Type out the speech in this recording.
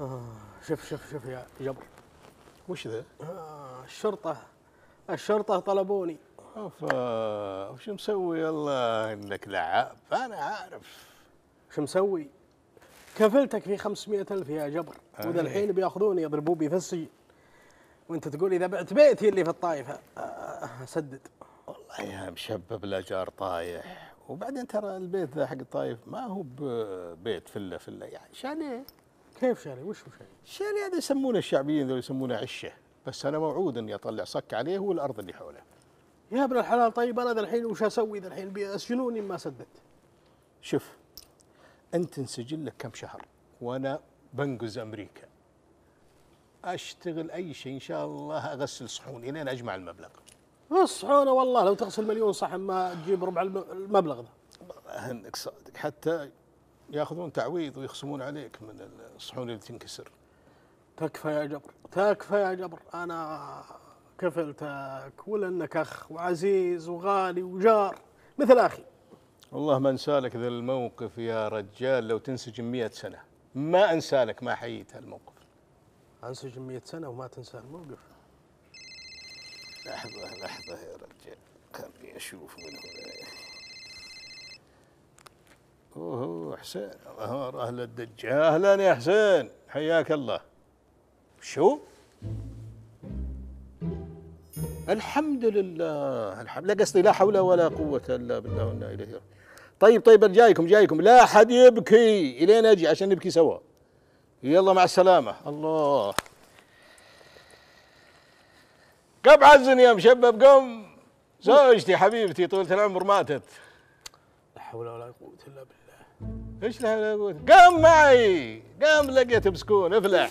آه شوف شوف شوف يا جبر وش ذا؟ آه الشرطة الشرطة طلبوني اوف آه، وش مسوي الله انك لعاب انا عارف شو مسوي؟ كفلتك في 500 ألف يا جبر آه. وذا الحين بياخذوني يضربوا بي في السجن وانت تقول اذا بعت بيتي اللي في الطائفه آه، اسدد والله يا مشبب الاجار طايح وبعدين ترى البيت ذا حق الطايف ما هو بيت فله فله يعني شاليه كيف شالي؟ وش هو شالي؟ شالي هذا يسمونه الشعبيين ذول يسمونه عشه بس انا موعود اني اطلع صك عليه والارض اللي حوله يا ابن الحلال طيب انا ذا الحين وش اسوي ذا الحين بيسجنوني ما سددت شوف انت انسجن لك كم شهر وانا بنقز امريكا اشتغل اي شيء ان شاء الله اغسل صحون الين اجمع المبلغ الصحون والله لو تغسل مليون صحن ما تجيب ربع المبلغ ذا الله يهنك صادق حتى ياخذون تعويض ويخصمون عليك من الصحون اللي تنكسر تكفى يا جبر تكفى يا جبر انا كفلتك ولانك اخ وعزيز وغالي وجار مثل اخي والله ما انسالك ذا الموقف يا رجال لو تنسجم مئة سنة ما انسالك ما حييت هالموقف انسجم مئة سنة وما تنسى الموقف لحظة لحظة يا رجال خلني اشوف من هنا اوه حسين اهل الدجه اهلا يا حسين حياك الله شو؟ الحمد لله الحمد لا قصدي لا حول ولا قوة إلا بالله وإنا إليه راجعون طيب طيب جايكم جايكم لا أحد يبكي إلين أجي عشان نبكي سوا يلا مع السلامة الله قب عزن يا مشبب قم زوجتي حبيبتي طولة العمر ماتت لا حول ولا قوة إلا بالله ايش لها قام معي قام لقيت مسكون افلح